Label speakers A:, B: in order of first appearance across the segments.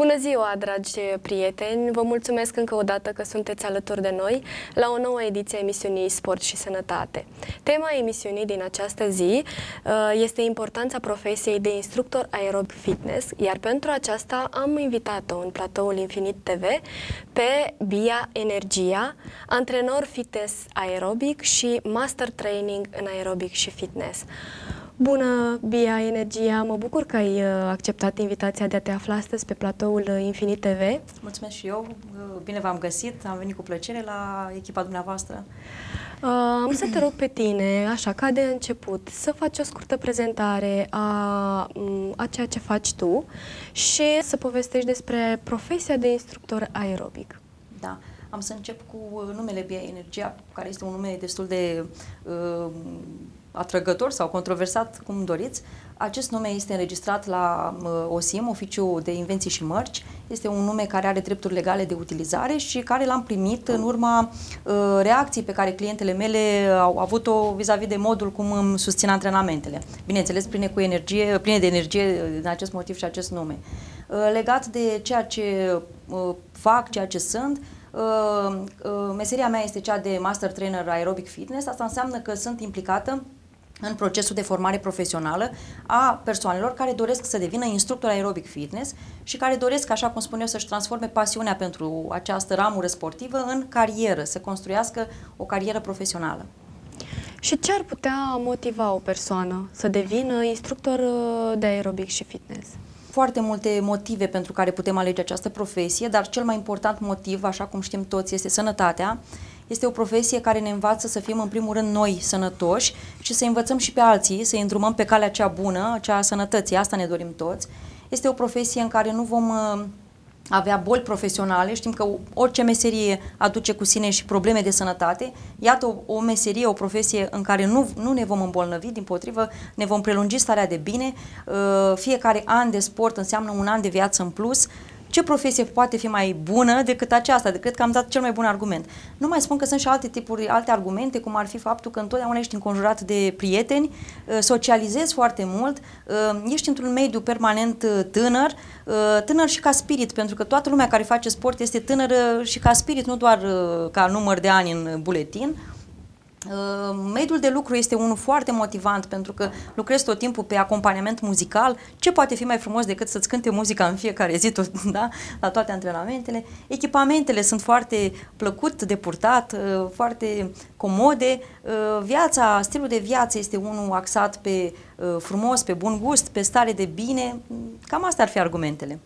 A: Bună ziua, dragi prieteni! Vă mulțumesc încă o dată că sunteți alături de noi la o nouă ediție a emisiunii Sport și Sănătate. Tema emisiunii din această zi uh, este importanța profesiei de instructor aerob fitness, iar pentru aceasta am invitat-o în platoul Infinit TV pe Bia Energia, antrenor fitness aerobic și master training în aerobic și fitness. Bună, Bia, Energia, mă bucur că ai uh, acceptat invitația de a te afla astăzi pe platoul uh, Infinit TV.
B: Mulțumesc și eu, uh, bine v-am găsit, am venit cu plăcere la echipa dumneavoastră.
A: Uh, am să te rog pe tine, așa, ca de început, să faci o scurtă prezentare a, mm, a ceea ce faci tu și să povestești despre profesia de instructor aerobic. Da.
B: Am să încep cu numele Bia Energia, care este un nume destul de uh, atrăgător sau controversat, cum doriți, acest nume este înregistrat la uh, OSIM, Oficiul de Invenții și Mărci. Este un nume care are drepturi legale de utilizare și care l-am primit în urma uh, reacției pe care clientele mele au avut-o vis-a-vis de modul cum îmi susțin antrenamentele. Bineînțeles, pline, cu energie, pline de energie uh, din acest motiv și acest nume. Legat de ceea ce fac, ceea ce sunt, meseria mea este cea de master trainer aerobic fitness. Asta înseamnă că sunt implicată în procesul de formare profesională a persoanelor care doresc să devină instructor aerobic fitness și care doresc, așa cum spun eu, să-și transforme pasiunea pentru această ramură sportivă în carieră, să construiască o carieră profesională. Și ce ar putea motiva o persoană să devină instructor uh, de aerobic și fitness? foarte multe motive pentru care putem alege această profesie, dar cel mai important motiv, așa cum știm toți, este sănătatea este o profesie care ne învață să fim în primul rând noi sănătoși și să învățăm și pe alții, să îndrumăm pe calea cea bună, cea a sănătății, asta ne dorim toți. Este o profesie în care nu vom uh, avea boli profesionale, știm că orice meserie aduce cu sine și probleme de sănătate. Iată o, o meserie, o profesie în care nu, nu ne vom îmbolnăvi, din potrivă, ne vom prelungi starea de bine. Uh, fiecare an de sport înseamnă un an de viață în plus ce profesie poate fi mai bună decât aceasta? Decât cred că am dat cel mai bun argument. Nu mai spun că sunt și alte tipuri, alte argumente, cum ar fi faptul că întotdeauna ești înconjurat de prieteni, uh, socializezi foarte mult, uh, ești într-un mediu permanent uh, tânăr, tânăr și ca spirit, pentru că toată lumea care face sport este tânără și ca spirit, nu doar ca număr de ani în buletin. Ă, mediul de lucru este unul foarte motivant pentru că lucrezi tot timpul pe acompaniament muzical. Ce poate fi mai frumos decât să-ți cânte muzica în fiecare zi, tot, da? la toate antrenamentele? Echipamentele sunt foarte plăcut de purtat, ă, foarte comode. Ă, viața, stilul de viață este unul axat pe frumos, pe bun gust, pe stare de bine. Cam asta ar fi argumentele.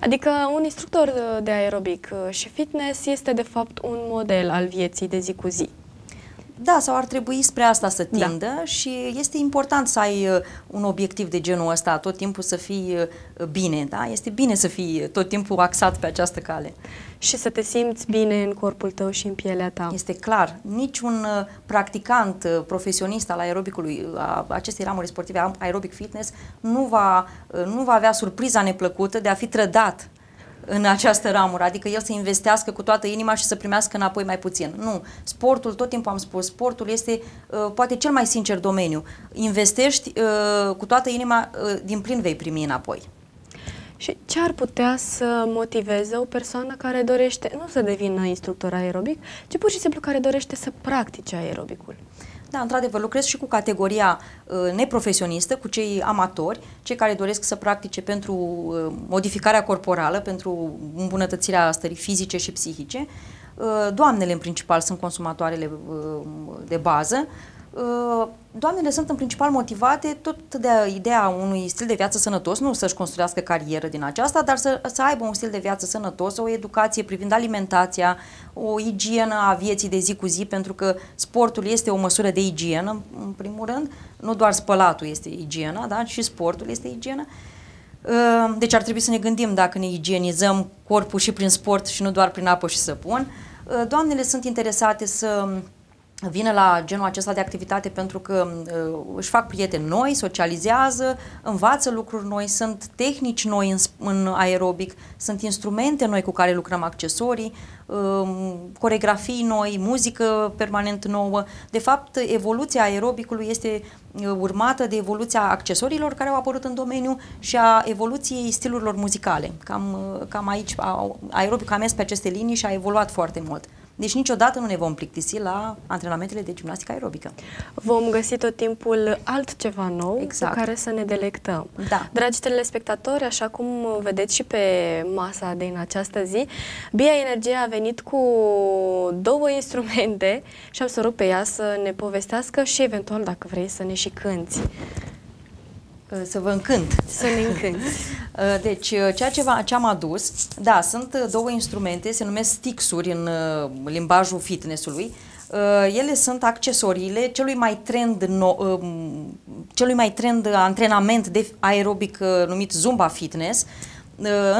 A: Adică un instructor de aerobic și fitness este de fapt un
B: model al vieții de zi cu zi. Da, sau ar trebui spre asta să da. tindă da. și este important să ai uh, un obiectiv de genul ăsta, tot timpul să fii uh, bine, da? Este bine să fii uh, tot timpul axat pe această cale. Și să te simți bine în corpul tău și în pielea ta. Este clar. Niciun practicant profesionist al aerobicului, a acestei ramuri sportive, aerobic fitness, nu va, nu va avea surpriza neplăcută de a fi trădat în această ramură, adică el să investească cu toată inima și să primească înapoi mai puțin. Nu, sportul, tot timpul am spus, sportul este uh, poate cel mai sincer domeniu. Investești uh, cu toată inima, uh, din plin vei primi înapoi.
A: Și ce ar putea să motiveze o persoană care dorește nu să devină instructor aerobic,
B: ci pur și simplu care dorește să practice aerobicul? Da, într-adevăr, lucrez și cu categoria uh, neprofesionistă, cu cei amatori, cei care doresc să practice pentru uh, modificarea corporală, pentru îmbunătățirea stării fizice și psihice. Uh, doamnele, în principal, sunt consumatoarele uh, de bază, Uh, doamnele sunt în principal motivate tot de ideea unui stil de viață sănătos, nu să-și construiască carieră din aceasta, dar să, să aibă un stil de viață sănătos, o educație privind alimentația, o igienă a vieții de zi cu zi, pentru că sportul este o măsură de igienă, în primul rând, nu doar spălatul este igienă, da? și sportul este igienă. Uh, deci ar trebui să ne gândim dacă ne igienizăm corpul și prin sport și nu doar prin apă și săpun. Uh, doamnele sunt interesate să vine la genul acesta de activitate pentru că mm, uh, își fac prieteni noi, socializează, învață lucruri noi, sunt tehnici noi în, în aerobic, sunt instrumente noi cu care lucrăm accesorii, uh, coregrafii noi, muzică permanent nouă. De fapt, evoluția aerobicului este uh, urmată de evoluția accesoriilor care au apărut în domeniu și a evoluției stilurilor muzicale. Cam, uh, cam aici, aerobic a mers pe aceste linii și a evoluat foarte mult. Deci niciodată nu ne vom plictisi la antrenamentele de gimnastică aerobică. Vom găsi tot timpul
A: altceva nou exact. cu care
B: să ne delectăm. Da.
A: Dragi telespectatori, așa cum vedeți și pe masa de în această zi, Bia Energie a venit cu două instrumente și am să rog pe ea să ne povestească și eventual dacă vrei să ne
B: și cânti. Să vă încânt. Să ne încânt. Uh, deci, uh, ceea ce am adus, da, sunt uh, două instrumente, se numesc stixuri în limbajul fitnessului. Ele sunt accesoriile celui mai trend, no, celui mai trend antrenament de aerobic numit Zumba Fitness,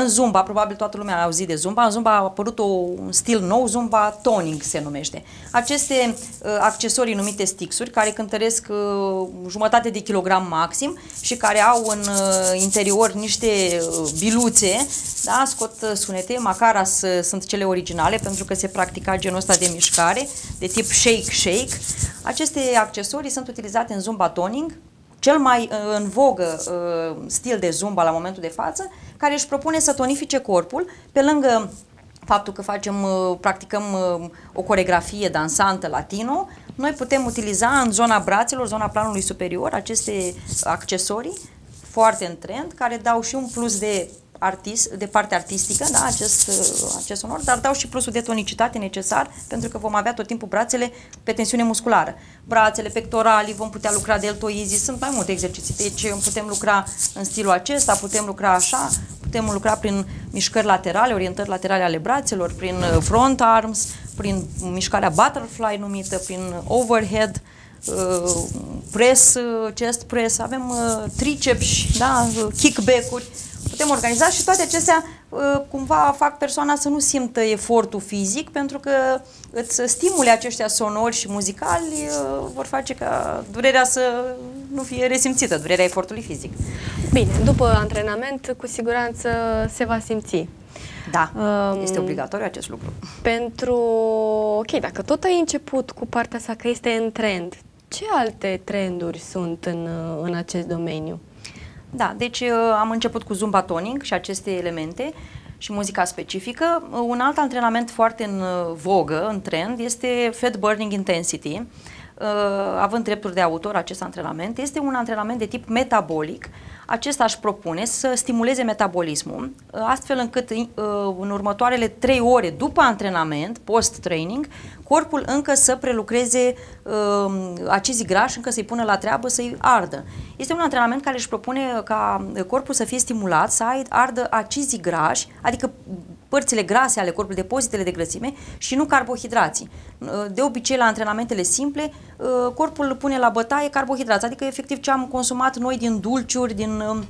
B: în Zumba, probabil toată lumea a auzit de Zumba, în Zumba a apărut un stil nou, Zumba Toning se numește. Aceste uh, accesorii numite stixuri, care cântăresc uh, jumătate de kilogram maxim și care au în uh, interior niște biluțe, da, scot sunete, Macaras sunt cele originale pentru că se practica genul ăsta de mișcare, de tip shake-shake. Aceste accesorii sunt utilizate în Zumba Toning, cel mai în vogă stil de Zumba la momentul de față, care își propune să tonifice corpul pe lângă faptul că facem, uh, practicăm uh, o coregrafie dansantă latino, noi putem utiliza în zona brațelor, zona planului superior, aceste accesorii foarte în trend, care dau și un plus de artist, de parte artistică, da, acest, acest onor, dar dau și plusul de tonicitate necesar, pentru că vom avea tot timpul brațele pe tensiune musculară. Brațele, pectoralii, vom putea lucra deltoizii, sunt mai multe exerciții, deci putem lucra în stilul acesta, putem lucra așa, putem lucra prin mișcări laterale, orientări laterale ale brațelor, prin uh, front arms, prin mișcarea butterfly numită, prin overhead, uh, press, uh, chest press, avem triceps, da, kickback-uri, putem organiza și toate acestea uh, cumva fac persoana să nu simtă efortul fizic pentru că îți stimule aceștia sonori și muzicali uh, vor face ca durerea să nu fie resimțită, durerea efortului fizic.
A: Bine, după antrenament cu siguranță se va simți. Da,
B: um, este obligatoriu acest lucru.
A: Pentru, ok, dacă tot ai început cu partea asta că este în trend, ce alte trenduri
B: sunt în, uh, în acest domeniu? Da, deci uh, am început cu Zumba toning și aceste elemente și muzica specifică. Uh, un alt antrenament foarte în uh, vogă, în trend, este Fat Burning Intensity, Uh, având drepturi de autor acest antrenament, este un antrenament de tip metabolic. Acesta își propune să stimuleze metabolismul, uh, astfel încât uh, în următoarele 3 ore după antrenament, post-training, corpul încă să prelucreze acizii grași, încă să-i pună la treabă, să-i ardă. Este un antrenament care își propune ca corpul să fie stimulat, să ardă acizii grași, adică părțile grase ale corpului, depozitele de grăsime și nu carbohidrații. Ă, de obicei, la antrenamentele simple, ă, corpul pune la bătaie carbohidrați, adică efectiv ce am consumat noi din dulciuri, din ă,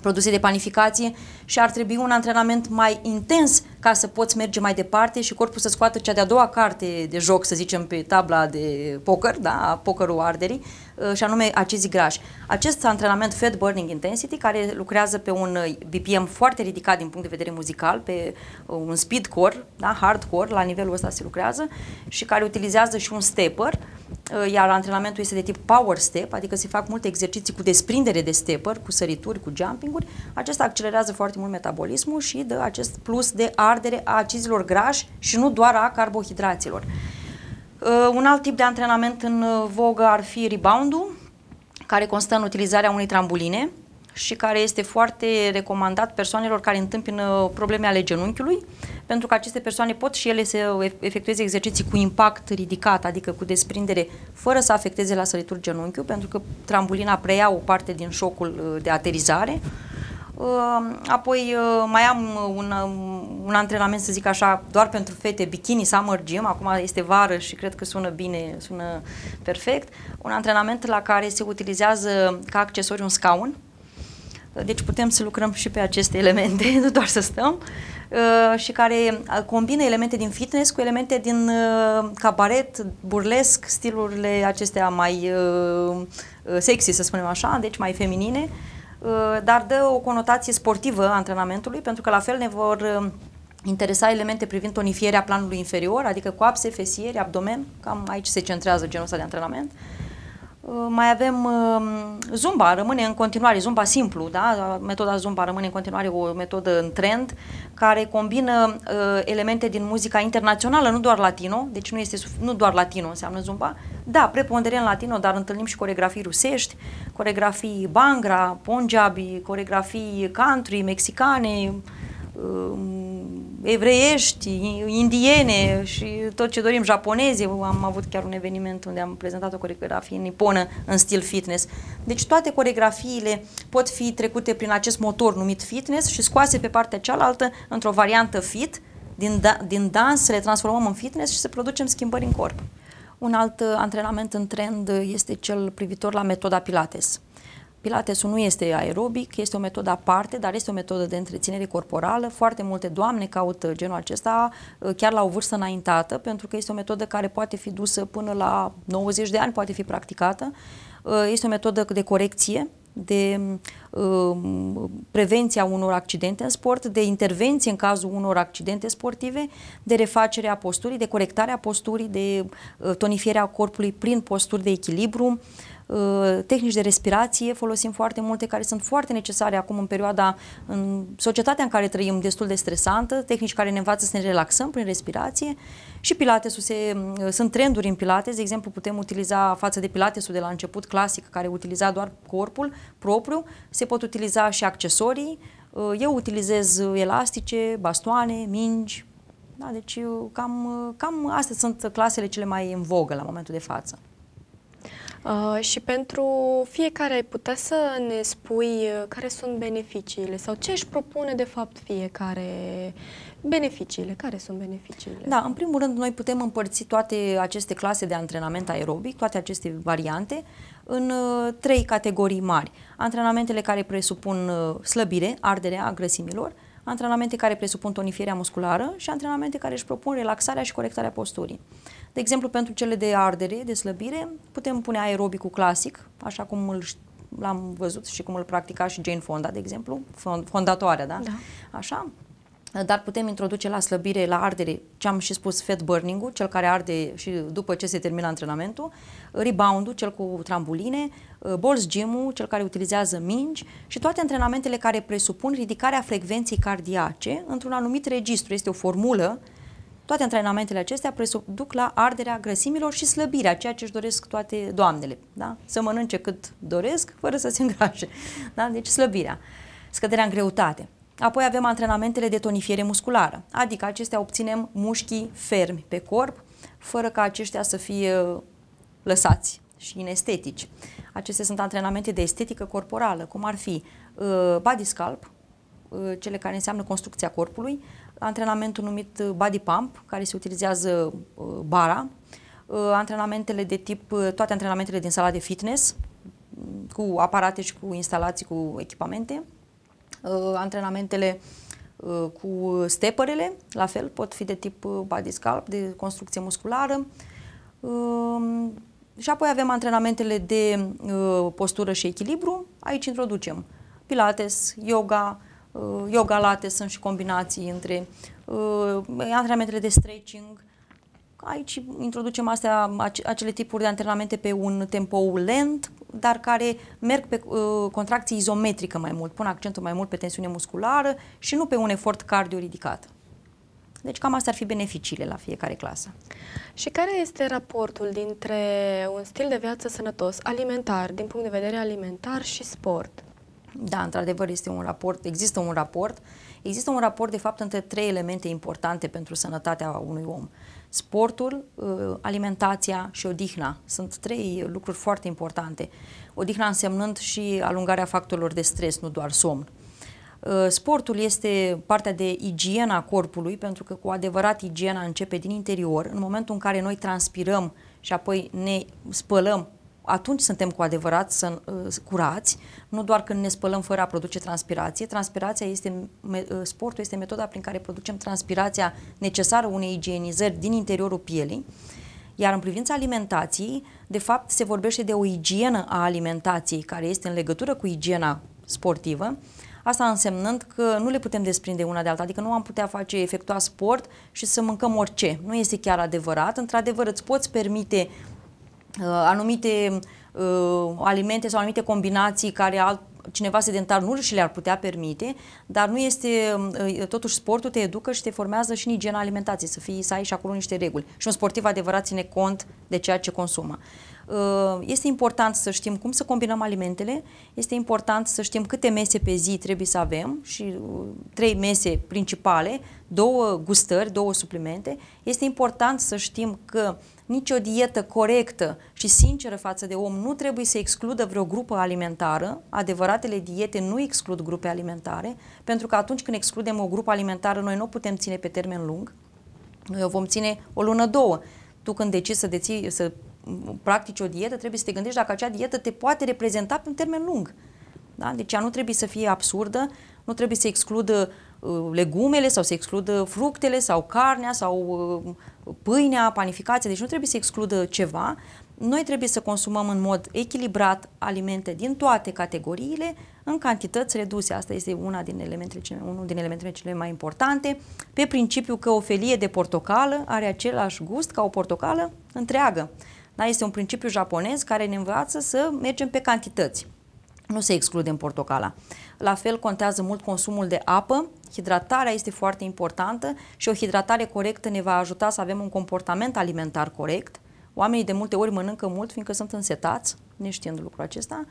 B: produse de panificație și ar trebui un antrenament mai intens ca să poți merge mai departe și corpul să scoată cea de-a doua carte de joc, să zicem, pe tabla de poker, da, pokerul arderii, Uh, și anume acizi grași. Acest antrenament Fat Burning Intensity, care lucrează pe un uh, BPM foarte ridicat din punct de vedere muzical, pe uh, un speedcore, da, hardcore, la nivelul ăsta se lucrează, și care utilizează și un stepper, iar antrenamentul este de tip power step, adică se fac multe exerciții cu desprindere de stepper, cu sărituri, cu jumping-uri. Acesta accelerează foarte mult metabolismul și dă acest plus de ardere a acizilor grași și nu doar a carbohidraților. Uh, un alt tip de antrenament în uh, vogă ar fi rebound-ul, care constă în utilizarea unei trambuline și care este foarte recomandat persoanelor care întâmpină probleme ale genunchiului, pentru că aceste persoane pot și ele să efectueze exerciții cu impact ridicat, adică cu desprindere, fără să afecteze la sărituri genunchiul, pentru că trambulina preia o parte din șocul uh, de aterizare Apoi uh, mai am uh, un, um, un antrenament, să zic așa, doar pentru fete, bikini, summer gym, acum este vară și cred că sună bine, sună perfect. Un antrenament la care se utilizează ca accesoriu un scaun, deci putem să lucrăm și pe aceste elemente, nu doar să stăm, uh, și care combină elemente din fitness cu elemente din cabaret, burlesc, stilurile acestea mai sexy, să spunem așa, deci mai feminine, Uh, dar dă o conotație sportivă a antrenamentului, pentru că la fel ne vor uh, interesa elemente privind tonifierea planului inferior, adică coapse, fesieri, abdomen, cam aici se centrează genul ăsta de antrenament. Uh, Ă, mai avem ă, Zumba, rămâne în continuare, Zumba simplu, da? metoda Zumba rămâne în continuare o metodă în trend care combină uh, elemente din muzica internațională, nu doar latino, deci nu este nu doar latino înseamnă Zumba, da, preponderent latino, dar întâlnim și coregrafii rusești, coregrafii bangra, punjabi, coregrafii country, mexicane, uh, Um, evreiești, indiene și tot ce dorim, japoneze. Am avut chiar un eveniment unde am prezentat o coreografie în în stil fitness. Deci toate coregrafiile pot fi trecute prin acest motor numit fitness și scoase pe partea cealaltă într-o variantă fit, din, da din dans le transformăm în fitness și să producem schimbări în corp. Un alt uh, antrenament în trend este cel privitor la metoda Pilates Pilatesul nu este aerobic, este o metodă aparte, dar este o metodă de întreținere corporală. Foarte multe doamne caută uh, genul acesta uh, chiar la o vârstă înaintată, pentru că este o metodă care poate fi dusă până la 90 de ani, poate fi practicată. Uh, este o metodă de corecție, de um, prevenția unor accidente în sport, de intervenție în cazul unor accidente sportive, de refacerea posturii, de corectarea posturii, de tonifierea corpului prin posturi de echilibru, Uh, tehnici de respirație folosim foarte multe care sunt foarte necesare acum în perioada, în societatea în care trăim destul de stresantă, tehnici care ne învață să ne relaxăm prin respirație și pilatesul se, uh, sunt trenduri în pilates, de exemplu putem utiliza față de pilatesul de la început clasic care utiliza doar corpul propriu, se pot utiliza și accesorii, uh, eu utilizez elastice, bastoane, mingi, da, deci cam, cam astea sunt clasele cele mai în vogă la momentul de față. Uh, și pentru
A: fiecare ai putea să ne spui uh, care sunt beneficiile sau ce își propune de fapt fiecare beneficiile. Care sunt beneficiile?
B: Da, în primul rând noi putem împărți toate aceste clase de antrenament aerobic, toate aceste variante, în uh, trei categorii mari. Antrenamentele care presupun uh, slăbire, arderea grăsimilor, antrenamente care presupun tonifierea musculară și antrenamente care își propun relaxarea și corectarea posturii. Uh, de exemplu, pentru cele de ardere, de slăbire, putem pune aerobicul clasic, așa cum îl l-am văzut și cum îl practica și Jane Fonda, de exemplu, fondatoarea, da? da. Așa. Dar putem introduce la slăbire, la ardere, ce am și spus, fat burning-ul, cel care arde și după ce se termină antrenamentul, rebound-ul, cel cu trambuline, uh, balls gym cel care utilizează mingi și toate antrenamentele care presupun ridicarea frecvenței cardiace într-un anumit registru. Este o formulă uh, toate antrenamentele acestea duc la arderea grăsimilor și slăbirea, ceea ce își doresc toate doamnele. Da? Să mănânce cât doresc, fără să se îngrașe. Da? Deci slăbirea, scăderea în greutate. Apoi avem antrenamentele de tonifiere musculară, adică acestea obținem mușchii fermi pe corp, fără ca aceștia să fie uh, lăsați și inestetici. Acestea sunt antrenamente de estetică corporală, cum ar fi uh, body scalp, uh, cele care înseamnă construcția corpului, antrenamentul numit uh, body pump, care se utilizează uh, bara, uh, antrenamentele de tip, toate antrenamentele din sala de fitness, mm, cu aparate și cu instalații, cu echipamente, antrenamentele cu steperele, la fel, pot fi de tip body scalp, de construcție musculară, um, și apoi avem antrenamentele de postură și echilibru, aici introducem pilates, yoga, Uh, yoga late sunt și combinații între uh, antrenamentele de stretching, Aici introducem astea, acele tipuri de antrenamente pe un tempo lent, dar care merg pe uh, contracție izometrică mai mult, pun accentul mai mult pe tensiune musculară și nu pe un efort cardio ridicat. Deci cam astea ar fi beneficiile la fiecare clasă.
A: Și care este raportul dintre un stil de viață sănătos, alimentar, din punct de vedere
B: alimentar și sport? Da, într-adevăr este un raport, există un raport. Există un raport, de fapt, între trei elemente importante pentru sănătatea unui om. Sportul, uh, alimentația și odihna. Sunt trei lucruri foarte importante. Odihna însemnând și alungarea factorilor de stres, nu doar somn. Uh, sportul este partea de igiena corpului, pentru că cu adevărat igiena începe din interior, în momentul în care noi transpirăm și apoi ne spălăm atunci suntem cu adevărat să, uh, curați, nu doar când ne spălăm fără a produce transpirație. Transpirația este, uh, sportul este metoda prin care producem transpirația necesară unei igienizări din interiorul pielii. Iar în privința alimentației, de fapt se vorbește de o igienă a alimentației care este în legătură cu igiena sportivă, Asta însemnând că nu le putem desprinde una de alta, adică nu am putea face, efectua sport și să mâncăm orice. Nu este chiar adevărat. Într-adevăr, îți poți permite uh, Uh, anumite uh, alimente sau anumite combinații care alt, cineva sedentar nu și le-ar putea permite, dar nu este, um, uh, totuși sportul te educă și te formează și în igiena alimentației, să, fii, să ai și acolo niște reguli. Și un sportiv adevărat ține cont de ceea ce consumă. Este important să știm cum să combinăm alimentele, este important să știm câte mese pe zi trebuie să avem și trei mese principale, două gustări, două suplimente. Este important să știm că uh, nicio dietă corectă și sinceră față de om nu trebuie să excludă vreo grupă alimentară. Adevăratele diete nu exclud grupe alimentare, pentru că atunci când excludem o grupă alimentară, noi nu putem ține pe termen lung. Noi o vom ține o lună, două. Tu când decizi să, deții, să practici o dietă, trebuie să te gândești dacă acea dietă te poate reprezenta pe un termen lung. Da? Deci ea nu trebuie să fie absurdă, nu trebuie să excludă Uh, legumele sau se excludă fructele sau carnea sau uh, pâinea, panificația, deci nu trebuie să excludă ceva. Noi trebuie să consumăm în mod echilibrat alimente din toate categoriile, în cantități reduse. Asta este una din elementele cele, unul din elementele cele mai importante, pe principiu că o felie de portocală are același gust ca o portocală întreagă. Da? Este un principiu japonez care ne învață să mergem pe cantități. Nu se excludem portocala. La fel contează mult consumul de apă, hidratarea este foarte importantă și o hidratare corectă ne va ajuta să avem un comportament alimentar corect. Oamenii de multe ori mănâncă mult fiindcă sunt însetați, neștiind lucrul acesta.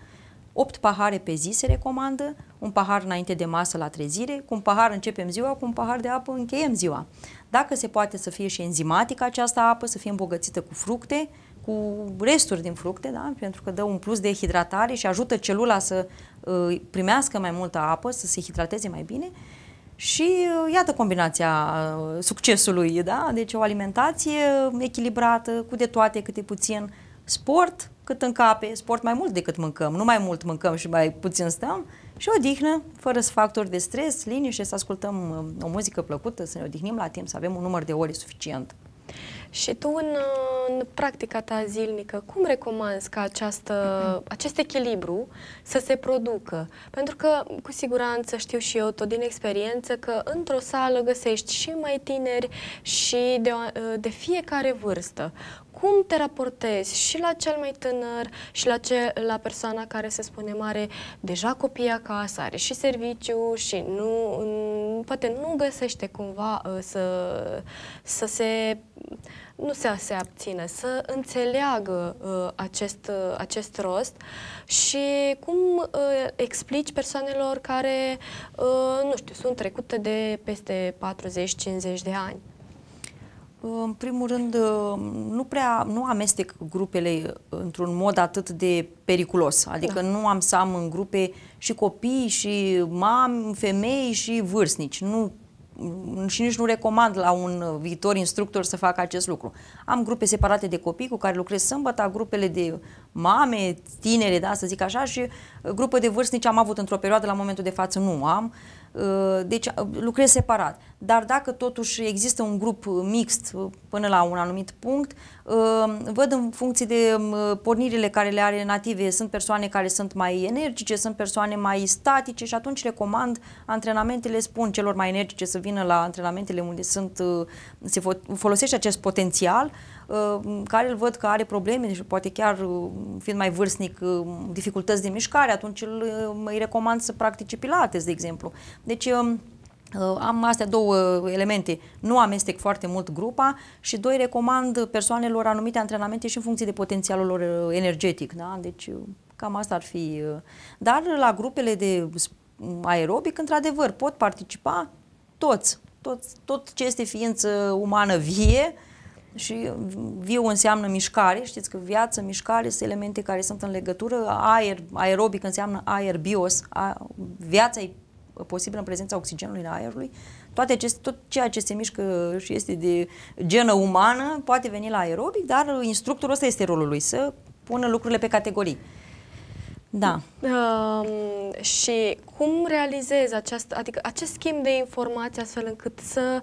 B: 8 pahare pe zi se recomandă, un pahar înainte de masă la trezire, cu un pahar începem ziua, cu un pahar de apă încheiem ziua. Dacă se poate să fie și enzimatică această apă, să fie îmbogățită cu fructe, cu resturi din fructe, da? pentru că dă un plus de hidratare și ajută celula să uh, primească mai multă apă, să se hidrateze mai bine și uh, iată combinația uh, succesului, da? Deci o alimentație echilibrată, cu de toate, câte puțin, sport cât încape, sport mai mult decât mâncăm, nu mai mult mâncăm și mai puțin stăm, și odihnă, fără factori de stres, liniște, să ascultăm uh, o muzică plăcută, să ne odihnim la timp, să avem un număr de ore suficient. Și tu, în,
A: în practica ta zilnică, cum recomanzi ca această, acest echilibru să se producă? Pentru că, cu siguranță, știu și eu tot din experiență că într-o sală găsești și mai tineri și de, de fiecare vârstă cum te raportezi și la cel mai tânăr și la, ce, la persoana care, se spune are deja copii acasă, are și serviciu și nu, poate nu găsește cumva uh, să, să se nu se, se abține, să înțeleagă uh, acest, uh, acest rost și cum uh, explici persoanelor care, uh, nu știu, sunt trecute de peste 40-50 de ani.
B: În primul rând, uh, nu prea nu amestec grupele uh, într-un mod atât de periculos. Da. Adică da. nu am să am în grupe și copii, și mami, femei, și vârstnici. Nu, și nici nu recomand la un viitor instructor să facă acest lucru. Am grupe separate de copii cu care lucrez sâmbătă, grupele de mame, tinere, da, să zic așa, și grupă de vârstnici am avut într-o perioadă, la momentul de față nu am. Uh, Uh, deci uh, lucrez separat. Dar dacă totuși există un grup mixt uh, până la un anumit punct, văd în funcție de pornirile care le are native, sunt persoane care sunt mai energice, sunt persoane mai statice și atunci recomand antrenamentele, spun celor mai energice să vină la antrenamentele unde sunt, uh, se folosește acest potențial, uh, care îl văd că are probleme și poate chiar uh, fiind mai vârstnic dificultăți de mișcare, atunci îl, îi recomand să practice pilates, de exemplu. Deci um, Uh, am astea două elemente. Nu amestec foarte mult grupa și, doi, recomand persoanelor anumite antrenamente și în funcție de potențialul lor uh, energetic. Da? Deci, uh, cam asta ar fi. Dar la grupele de mm, aerobic, într-adevăr, pot participa toți. Tot, tot ce este ființă umană vie și mm, viu înseamnă mișcare, știți că viață, mișcare sunt elemente care sunt în legătură, aer, aerobic înseamnă aer bios, a, viața e posibil în prezența oxigenului în aerului, toate acest, tot ceea ce se mișcă și este de genă umană poate veni la aerobic, dar instructorul ăsta este rolul lui, să pună lucrurile pe categorii. Da.
A: Uh, și cum realizezi această, adică acest schimb de informații astfel încât să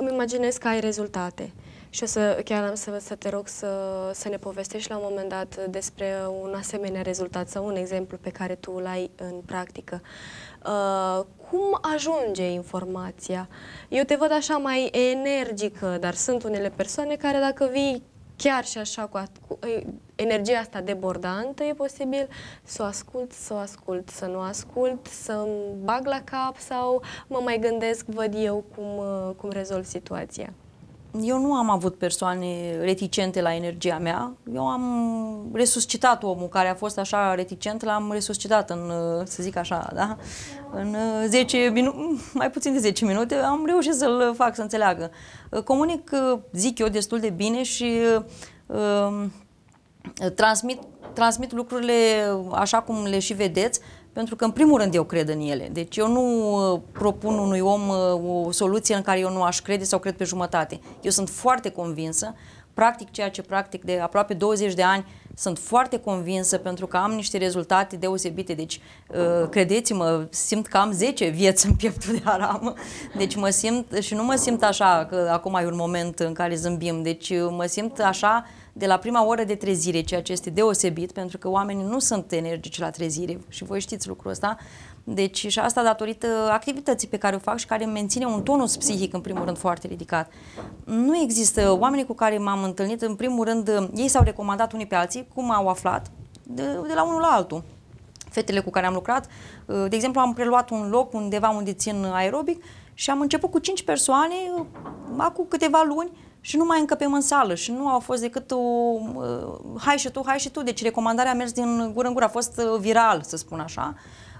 A: îmi imaginez că ai rezultate? Și o să, chiar am să, să te rog să, să ne povestești la un moment dat despre un asemenea rezultat sau un exemplu pe care tu l-ai în practică. Uh, Uh, cum ajunge informația? Eu te văd așa mai energică, dar sunt unele persoane care dacă vii chiar și așa cu, cu uh, energia asta debordantă, e posibil să o ascult, să o ascult, să nu ascult, să-mi bag la cap sau mă mai gândesc, văd eu cum, uh, cum rezolv situația
B: eu nu am avut persoane reticente la energia mea. Eu am resuscitat omul care a fost așa reticent, l-am resuscitat în, să zic așa, da? În 10 uh, minute, mai puțin de 10 minute, am reușit să-l fac să înțeleagă. Uh, comunic, uh, zic eu, destul de bine și uh, transmit, transmit lucrurile așa cum le și vedeți, pentru că, în primul rând, eu cred în ele. Deci eu nu uh, propun unui om uh, o soluție în care eu nu aș crede sau cred pe jumătate. Eu sunt foarte convinsă practic ceea ce practic de aproape 20 de ani. Sunt foarte convinsă pentru că am niște rezultate deosebite. Deci, uh, credeți-mă, simt că am 10 vieți în pieptul de aramă. Deci mă simt și nu mă simt așa că acum e un moment în care zâmbim. Deci mă simt așa de la prima oră de trezire, ceea ce este deosebit, pentru că oamenii nu sunt energici la trezire și voi știți lucrul ăsta, deci și asta datorită activității pe care o fac și care menține un tonus psihic, în primul rând, foarte ridicat. Nu există oamenii cu care m-am întâlnit, în primul rând, ei s-au recomandat unii pe alții, cum au aflat, de, de la unul la altul. Fetele cu care am lucrat, de exemplu, am preluat un loc undeva unde țin aerobic și am început cu 5 persoane, acum câteva luni, și nu mai încăpem în sală și nu au fost decât o, uh, hai și tu, hai și tu, deci recomandarea a mers din gură în gură, a fost uh, viral, să spun așa.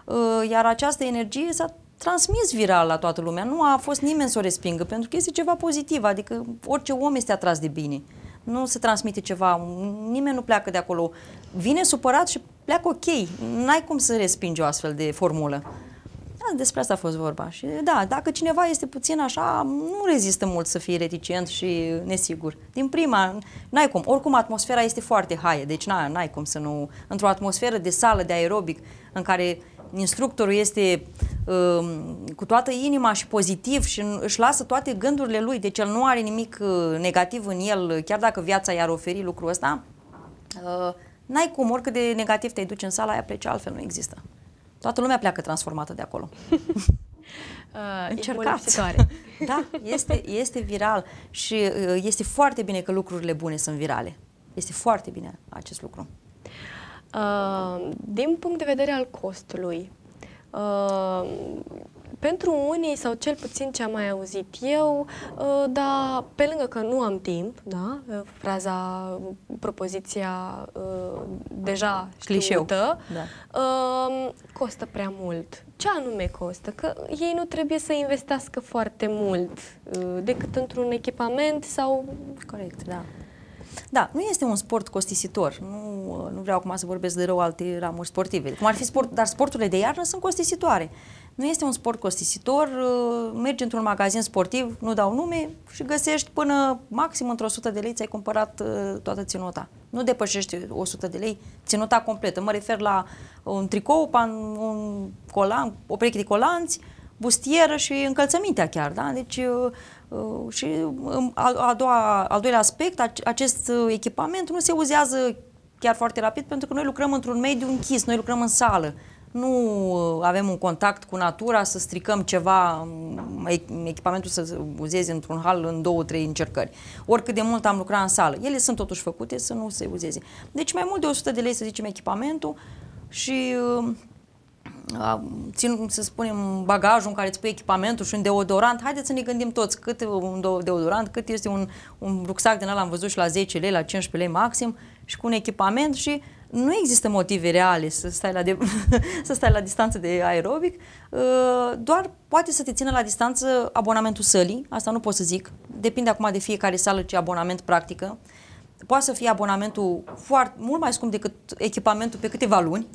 B: Uh, iar această energie s-a transmis viral la toată lumea. Nu a fost nimeni să o respingă, pentru că este ceva pozitiv, adică orice om este atras de bine. Nu se transmite ceva, nimeni nu pleacă de acolo. Vine supărat și pleacă ok. N-ai cum să respingi o astfel de formulă. Da, despre asta a fost vorba. Și da, dacă cineva este puțin așa, nu rezistă mult să fie reticent și nesigur. Din prima, n-ai cum. Oricum, atmosfera este foarte haie, deci n-ai, n-ai cum să nu... Într-o atmosferă de sală, de aerobic, în care instructorul este um, cu toată inima și pozitiv și își lasă toate gândurile lui, deci el nu are nimic uh, negativ în el, chiar dacă viața i-ar oferi lucrul ăsta, uh, n-ai cum, oricât de negativ te-ai duce în sala aia, pleci altfel, nu există. Toată lumea pleacă transformată de acolo. Uh, Încercați. da, este, este viral și uh, este foarte bine că lucrurile bune sunt virale. Este foarte bine acest lucru. Uh, din punct de
A: vedere al costului, uh, pentru unii, sau cel puțin ce am mai auzit eu, uh, dar pe lângă că nu am timp, da? fraza, propoziția deja știută, da. costă prea mult. Ce anume costă? Că ei nu trebuie să investească foarte mult decât într-un echipament sau... Corect, da.
B: Da, nu este un sport costisitor. Nu, nu vreau acum să vorbesc de rău alte ramuri sportive. Cum ar fi sport, dar sporturile de iarnă sunt costisitoare. Nu este un sport costisitor, uh, mergi într-un magazin sportiv, nu dau nume, și găsești până maxim într-o 100 de lei ți-ai cumpărat uh, toată ținuta. Nu depășești 100 de lei ținuta completă. Mă refer la un tricou, pan, un colan, o pereche de colanți, bustieră și încălțămintea chiar, da? Deci uh, Uh, și um, a doua, al doilea aspect, acest uh, echipament nu se uzează chiar foarte rapid pentru că noi lucrăm într-un mediu închis, noi lucrăm în sală. Nu uh, avem un contact cu natura să stricăm ceva, um, echipamentul să uzeze într-un hal în două, trei încercări. Oricât de mult am lucrat în sală. Ele sunt totuși făcute să nu se uzeze. Deci mai mult de 100 de lei, să zicem, echipamentul și um, țin, să spunem, bagajul în care îți pui echipamentul și un deodorant, haideți să ne gândim toți cât un deodorant, cât este un, un rucsac din ăla, am văzut și la 10 lei, la 15 lei maxim, și cu un echipament și nu există motive reale să stai la, de, să stai la distanță de aerobic, ă, doar poate să te țină la distanță abonamentul sălii, asta nu pot să zic, depinde acum de fiecare sală ce abonament practică, poate să fie abonamentul foarte, mult mai scump decât echipamentul pe câteva luni,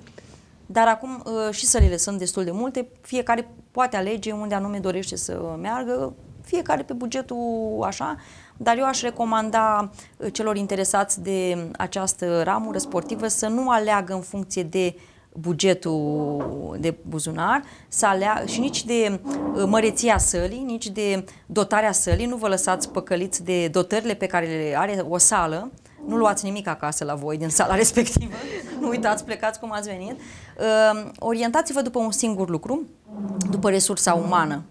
B: dar acum uh, și sălile sunt destul de multe, fiecare poate alege unde anume dorește să meargă, fiecare pe bugetul așa, dar eu aș recomanda uh, celor interesați de această ramură sportivă să nu aleagă în funcție de bugetul de buzunar să alea, și nici de uh, măreția sălii, nici de dotarea sălii. Nu vă lăsați păcăliți de dotările pe care le are o sală. Nu luați nimic acasă la voi din sala respectivă. Nu uitați, plecați cum ați venit. Ehm, orientați-vă după un singur lucru, după resursa umană.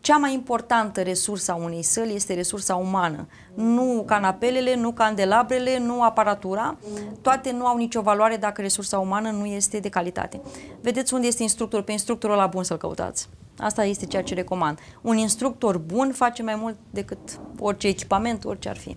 B: Cea mai importantă resursă a unei săli este resursa umană. Nu canapelele, nu candelabrele, nu aparatura. Toate nu au nicio valoare dacă resursa umană nu este de calitate. Vedeți unde este instructorul. Pe instructorul la bun să-l căutați. Asta este ceea ce recomand. Un instructor bun face mai mult decât orice echipament, orice ar fi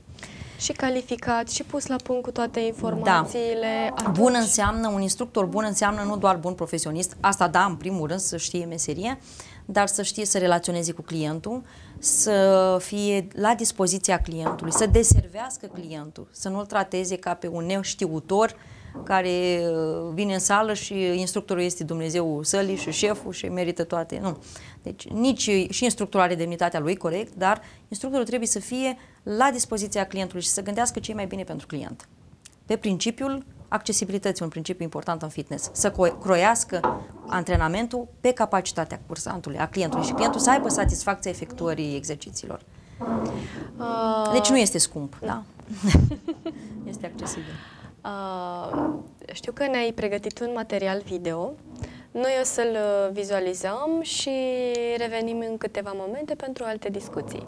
B: și calificat și pus la punct cu toate da. informațiile. Da. Bun înseamnă, un instructor bun înseamnă nu doar bun profesionist, asta da, în primul rând, să știe meserie, dar să știe să relaționeze cu clientul, să fie la dispoziția clientului, să deservească clientul, să nu-l trateze ca pe un neștiutor care uh, vine în sală și instructorul este Dumnezeu sălii și șeful și merită toate. Nu. Deci nici și instructorul are demnitatea lui, corect, dar instructorul trebuie să fie la dispoziția clientului și să gândească ce e mai bine pentru client. Pe principiul accesibilității, un principiu important în fitness, să croiască antrenamentul pe capacitatea cursantului, a clientului și clientul să aibă satisfacția efectuării exercițiilor.
A: Uh, deci nu este scump,
B: da? este accesibil.
A: Uh, știu că ne-ai pregătit un material video. Noi o să-l uh, vizualizăm și revenim în câteva momente pentru alte discuții.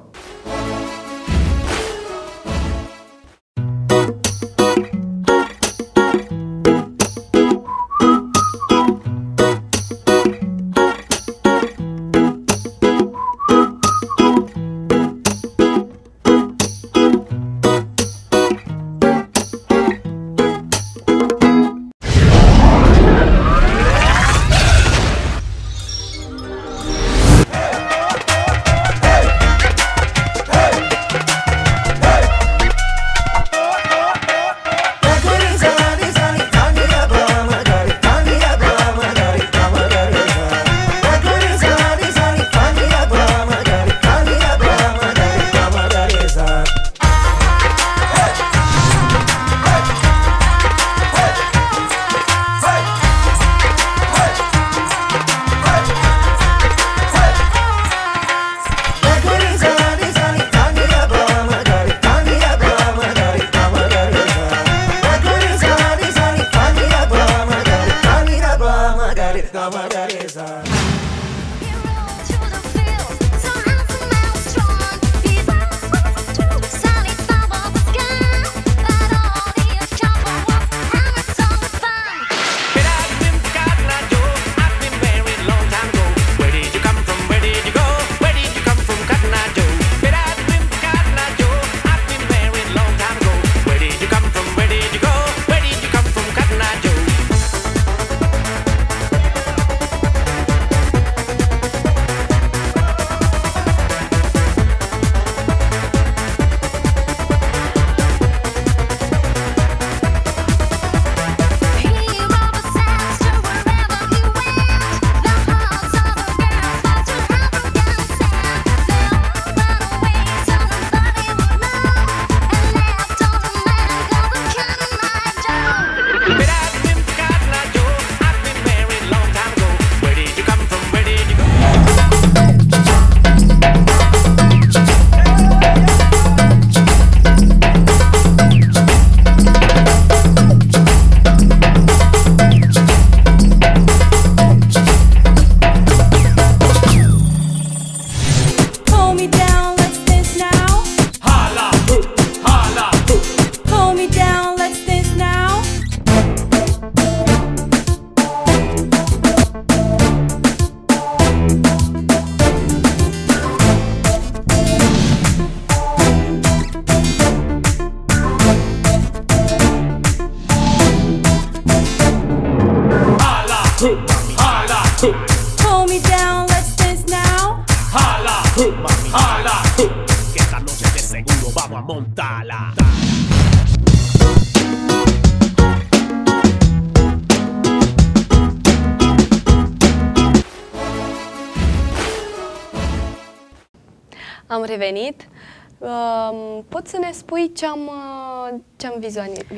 A: spui ce am, uh, ce am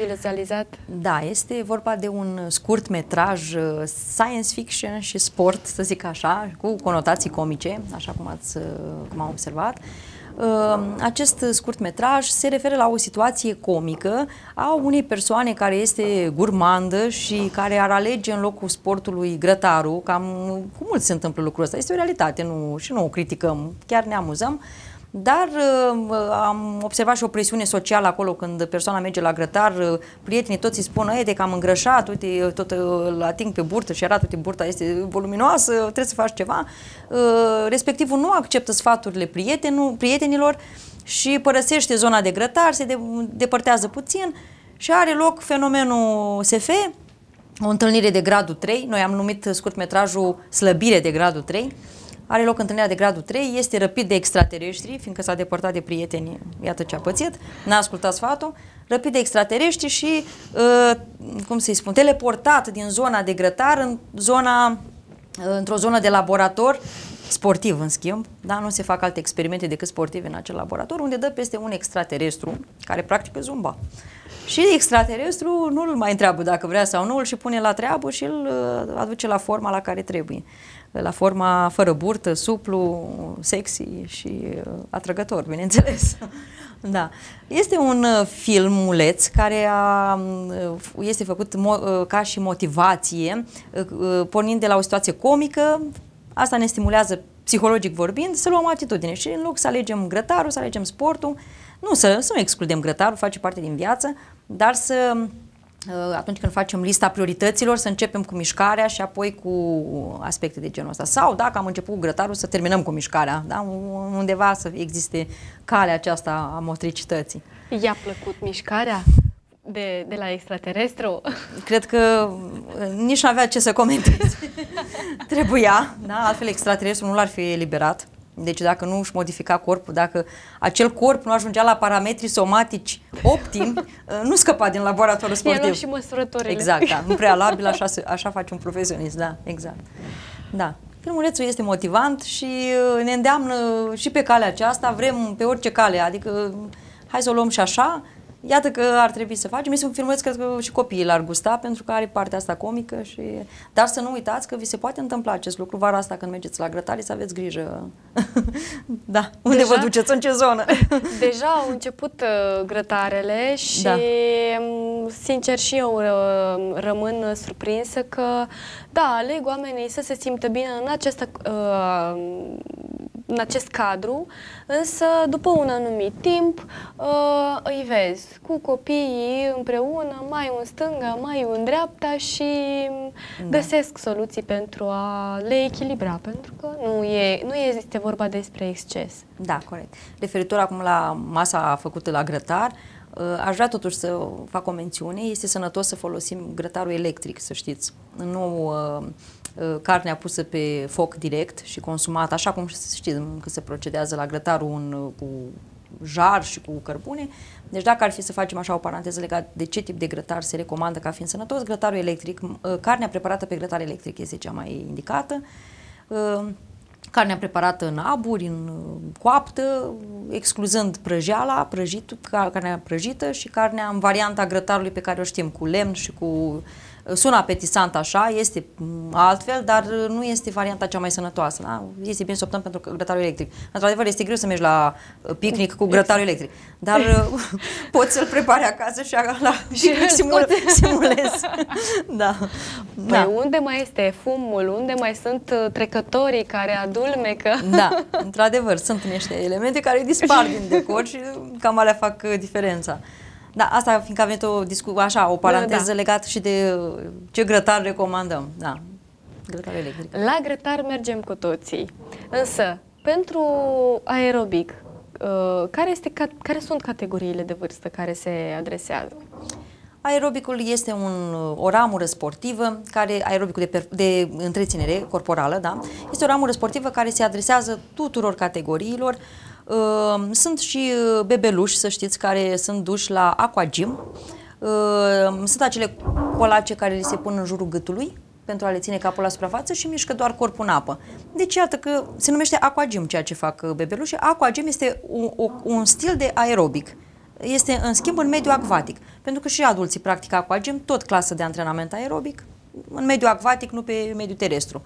B: vizualizat? Da, este vorba de un scurt metraj uh, science fiction și sport, să zic așa, cu conotații comice, așa cum, ați, uh, cum am observat. Acest scurt metraj se referă la o situație comică a unei persoane care este gurmandă și care ar alege în locul sportului grătarul, cam cu mult se întâmplă lucrul ăsta, este o realitate nu, și nu o criticăm, chiar ne amuzăm, dar uh, am observat și o presiune socială acolo când persoana merge la grătar, uh, prietenii toți îi spun, e, de că am îngrășat, uite, tot uh, îl ating pe burtă și arată, uite, burta este voluminoasă, trebuie să faci ceva. Respectivul nu acceptă sfaturile prietenul, prietenilor și părăsește zona de grătar, se de, depărtează puțin și are loc fenomenul SF, o întâlnire de gradul 3, noi am numit scurtmetrajul Slăbire de gradul 3, are loc întâlnirea de gradul 3, este răpit de extraterestri, fiindcă s-a depărtat de prieteni, iată ce a pățit, n-a ascultat sfatul, răpit de extraterestri și, uh, cum să-i spun, teleportat din zona de grătar în zona, uh, într-o zonă de laborator sportiv, în schimb, da? nu se fac alte experimente decât sportive în acel laborator, unde dă peste un extraterestru care practică zumba. Și extraterestru nu îl mai întreabă dacă vrea sau nu, îl și pune la treabă și îl uh, aduce la forma la care trebuie la forma fără burtă, suplu, sexy și uh, atrăgător, bineînțeles. Da. Este un uh, filmuleț care a, um, uh, este făcut mo, ca și motivație, pornind de la o situație comică, asta ne stimulează psihologic vorbind, să luăm atitudine și în loc să alegem grătarul, să alegem sportul, nu să, să nu excludem grătarul, face parte din viață, dar să Uh, atunci când facem lista priorităților, să începem cu mișcarea și apoi cu aspecte de genul ăsta. Sau dacă am început cu grătarul, să terminăm cu mișcarea. Da? Undeva să existe calea aceasta a motricității.
A: I-a plăcut mișcarea?
B: De, de la extraterestru? Cred că uh, nici nu avea ce să comenteze. Trebuia, da? altfel extraterestru nu l-ar fi eliberat. Deci dacă nu își modifica corpul, dacă acel corp nu ajungea la parametrii somatici optim, uh, nu scăpa din laboratorul sportiv. El și măsurătorile. Exact, da. În prealabil așa, așa face un profesionist, da, exact. Da. Filmulețul este motivant și uh, ne îndeamnă și pe calea aceasta, vrem pe orice cale, adică uh, hai să o luăm și așa, iată că ar trebui să facem. Mi se filmez, cred că și copiii l-ar gusta, pentru că are partea asta comică. Și... Dar să nu uitați că vi se poate întâmpla acest lucru vara asta când mergeți la grătare, să aveți grijă. da, unde deja, vă duceți, în ce zonă.
A: deja au început uh, grătarele și, da. Mm, sincer, și eu uh, rămân surprinsă că, da, aleg oamenii să se simtă bine în această uh, în acest cadru, însă după un anumit timp uh, îi vezi cu copiii împreună, mai un stânga, mai un dreapta și da. găsesc soluții pentru a le echilibra, pentru
B: că nu, e, nu este vorba despre exces. Da, corect. Referitor acum la masa făcută la grătar, uh, Aș vrea totuși să fac o mențiune. Este sănătos să folosim grătarul electric, să știți. Nu Uh, carnea pusă pe foc direct și consumată, așa cum știți că se procedează la grătarul un, uh, cu jar și cu cărbune. Deci dacă ar fi să facem așa o paranteză legată de ce tip de grătar se recomandă ca fiind sănătos, grătarul electric, uh, carnea preparată pe grătar electric este cea mai indicată, carnea preparată în aburi, în coaptă, excluzând prăjeala, prăjit, carnea prăjită și carnea în varianta grătarului pe care o știm, cu lemn și cu sună apetisant așa, este mm, altfel, dar nu este varianta cea mai sănătoasă. Da? Este bine să optăm pentru grătarul electric. Într-adevăr, este greu să mergi la uh, picnic cu grătarul exact. electric, dar uh, poți să-l prepari acasă și
A: la și simul, simulezi. da. Păi da. unde mai este fumul, unde mai sunt uh, trecătorii care adulmecă? Da,
B: într-adevăr, sunt niște elemente care dispar din decor și cam alea fac diferența. Da, asta fiindcă a venit o discuție așa, o paranteză da. da. legată și de uh, ce grătar recomandăm. Da. Grătar electric. La grătar mergem cu toții.
A: Însă, pentru aerobic, uh, care, este, care sunt categoriile de vârstă care se adresează?
B: Aerobicul este un, uh, o ramură sportivă, care, aerobicul de, de întreținere corporală, da? este o ramură sportivă care se adresează tuturor categoriilor, uh, Ehm, sunt și uh, bebeluși, să știți, care sunt duși la aquagym. Ehm, sunt acele colace care li se pun în jurul gâtului pentru a le ține capul la suprafață și mișcă doar corpul în apă. Deci, iată că se numește aquagym ceea ce fac uh, bebelușii. Aquagym este un, un stil de aerobic este în schimb în mediu acvatic. Pentru că și adulții practică aquagym, tot clasă de antrenament aerobic, în mediu acvatic, nu pe mediu terestru.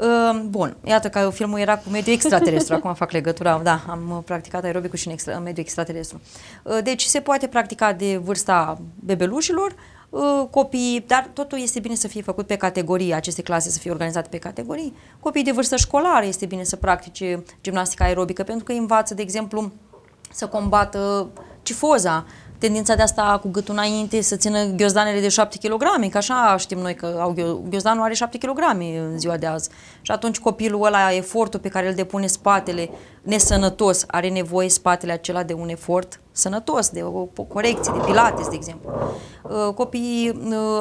B: Ehm, bun, iată că filmul era cu mediul extraterestru, acum fac legătura, da, am uh, practicat aerobicul și în, extra, în mediul extraterestru. Ehm, deci se poate practica de vârsta bebelușilor, copii. Ehm, copiii, dar totul este bine să fie făcut pe categorii, aceste clase să fie organizate pe categorii. Copiii de vârstă școlară este bine să practice gimnastica aerobică pentru că învață, de exemplu, să combată cifoza, tendința de asta cu gâtul înainte să țină ghiozdanele de 7 kg, că așa știm noi că au, ghiozdanul are 7 kg în ziua de azi. Și atunci copilul ăla, efortul pe care îl depune spatele nesănătos, are nevoie spatele acela de un efort sănătos, de o corecție, de pilates, de exemplu. Uh, copiii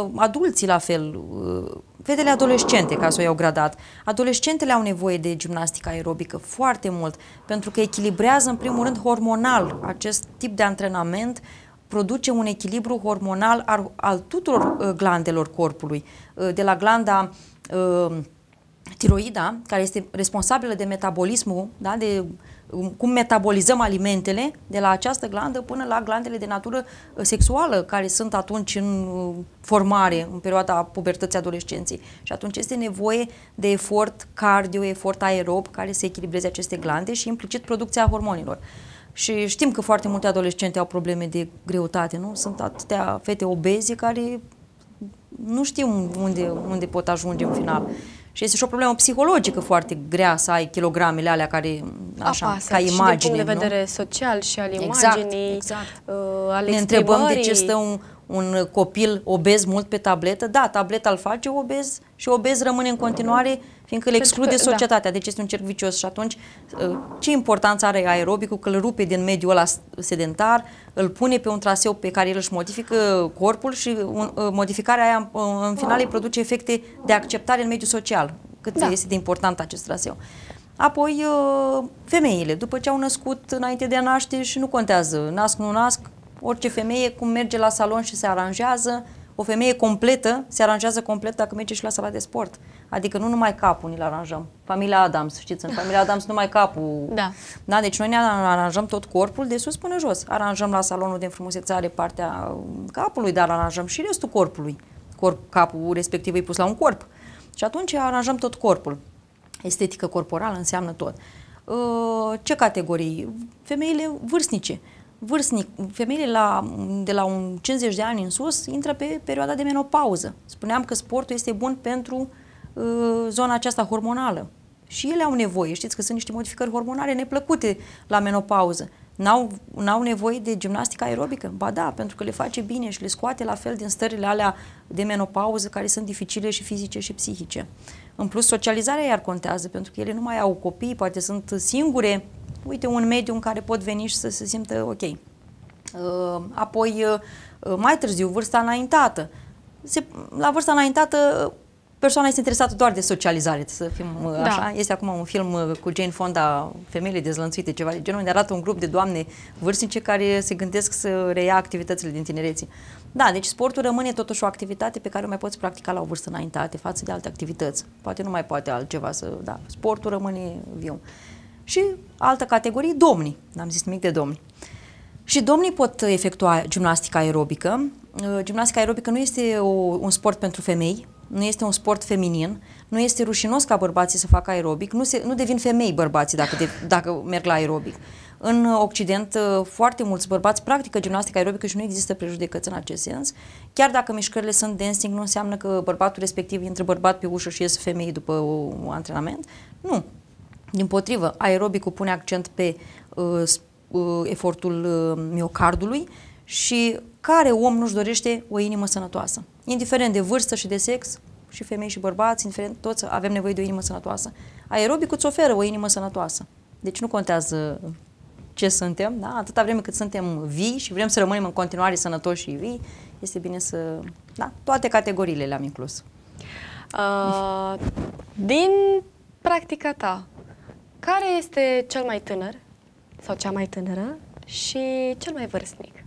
B: uh, adulții la fel, uh, fetele adolescente, ca să o iau gradat, adolescentele au nevoie de gimnastică aerobică foarte mult, pentru că echilibrează, în primul rând, hormonal acest tip de antrenament produce un echilibru hormonal al, al tuturor uh, glandelor corpului, uh, de la glanda uh, tiroida, care este responsabilă de metabolismul, da, de um, cum metabolizăm alimentele, de la această glandă până la glandele de natură uh, sexuală, care sunt atunci în uh, formare, în perioada pubertății adolescenței. Și atunci este nevoie de efort cardio, efort aerob, care să echilibreze aceste glande și implicit producția hormonilor. Și știm că foarte multe adolescente au probleme de greutate, nu? Sunt atâtea fete obeze care nu știu unde, unde pot ajunge în final. Și este și o problemă psihologică foarte grea să ai kilogramele alea care, așa, Apasă, ca imagine. Și de punct de vedere nu?
A: social și al exact, imaginii, exact, exact. Uh, al Ne întrebăm de ce stă un,
B: un copil obez mult pe tabletă, da, tableta îl face obez și obez rămâne în continuare, fiindcă îl exclude că, da. societatea, da. deci este un cerc vicios și atunci ă, ce importanță are aerobicul că îl rupe din mediul ăla sedentar, îl pune pe un traseu pe care el își modifică corpul și un, ă, modificarea aia ă, în final îi produce efecte de acceptare în mediul social, cât da. este de important acest traseu. Apoi, femeile, după ce au născut înainte de a naște și nu contează, nasc, nu nasc, orice femeie cum merge la salon și se aranjează, o femeie completă se aranjează complet dacă merge și la sala de sport. Adică nu numai capul ni-l aranjăm. Familia Adams, știți, în familia Adams numai capul. Da. da. Deci noi ne aranjăm tot corpul de sus până jos. Aranjăm la salonul de înfrumusețare partea um, capului, dar aranjăm și restul corpului. Corp, capul respectiv e pus la un corp. Și atunci aranjăm tot corpul. Estetică corporală înseamnă tot. Uh, ce categorii? Femeile vârstnice vârstnic, femeile la, de la un 50 de ani în sus intră pe perioada de menopauză. Spuneam că sportul este bun pentru uh, zona aceasta hormonală. Și ele au nevoie, știți că sunt niște modificări hormonale neplăcute la menopauză. N-au, n-au nevoie de gimnastică aerobică? Ba da, pentru că le face bine și le scoate la fel din stările alea de menopauză care sunt dificile și fizice și psihice. În plus, socializarea iar contează, pentru că ele nu mai au copii, poate sunt singure uite, un mediu în care pot veni și să se simtă ok. Uh, apoi, uh, uh, mai târziu, vârsta înaintată. Se, la vârsta înaintată, persoana este interesată doar de socializare, să fim da. așa. Este acum un film cu Jane Fonda, Femeile dezlănțuite, ceva de genul, unde arată un grup de doamne vârstnice care se gândesc să reia activitățile din tinereții. Da, deci sportul rămâne totuși o activitate pe care o mai poți practica la o vârstă înaintată față de alte activități. Poate nu mai poate altceva să... Da, sportul rămâne viu și altă categorie, domnii. N-am zis nimic de domni. Și domnii pot efectua gimnastica aerobică. Uh, gimnastica aerobică nu este o, un sport pentru femei, nu este un sport feminin, nu este rușinos ca bărbații să facă aerobic, nu, se, nu devin femei bărbații dacă, de, dacă merg la aerobic. În Occident, uh, foarte mulți bărbați practică gimnastica aerobică și nu există prejudecăți în acest sens. Chiar dacă mișcările sunt dancing, nu înseamnă că bărbatul respectiv intră bărbat pe ușă și iese femei după un antrenament. Nu. Din potrivă, aerobicul pune accent pe uh, uh, efortul uh, miocardului și care om nu-și dorește o inimă sănătoasă? Indiferent de vârstă și de sex, și femei și bărbați, indiferent, toți avem nevoie de o inimă sănătoasă. Aerobicul îți oferă o inimă sănătoasă. Deci nu contează ce suntem, da? atâta vreme cât suntem vii și vrem să rămânem în continuare sănătoși și vii, este bine să... Da, toate categoriile le-am inclus. Uh, din practica ta, care este cel mai tânăr
A: sau cea mai tânără și cel mai vârstnic?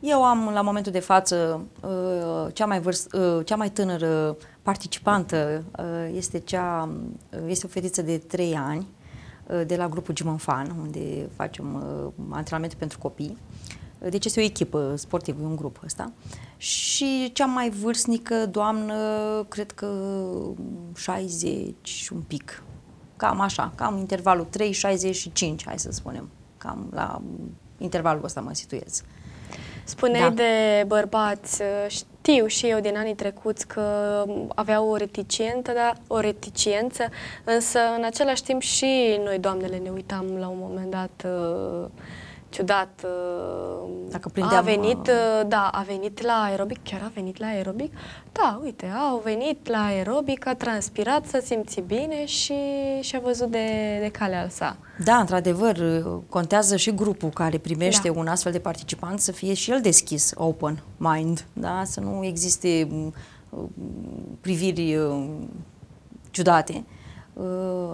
B: Eu am la momentul de față uh, cea mai, vârst, uh, cea mai tânără participantă uh, este, cea, este o fetiță de 3 ani de la grupul Gym Fan, unde facem antrenamente pentru copii. Deci este o echipă sportivă, un grup ăsta. Și cea mai vârstnică doamnă, cred că 60 și un pic cam așa, cam intervalul 3-65, hai să spunem, cam la intervalul ăsta mă situez. Spuneai da. de
A: bărbați, știu și eu din anii trecuți că aveau o reticență, da, o reticiență, însă în același timp și noi, doamnele, ne uitam la un moment dat uh, ciudat. Uh, Dacă prindeam... A venit, uh, uh, da, a venit la aerobic, chiar a venit la aerobic? Da, uite, au venit la aerobic, a transpirat, să simți bine și și-a văzut de, de calea sa.
B: Da, într-adevăr, contează și grupul care primește da. un astfel de participant să fie și el deschis, open mind, da? să nu existe mm, priviri ciudate. Uh,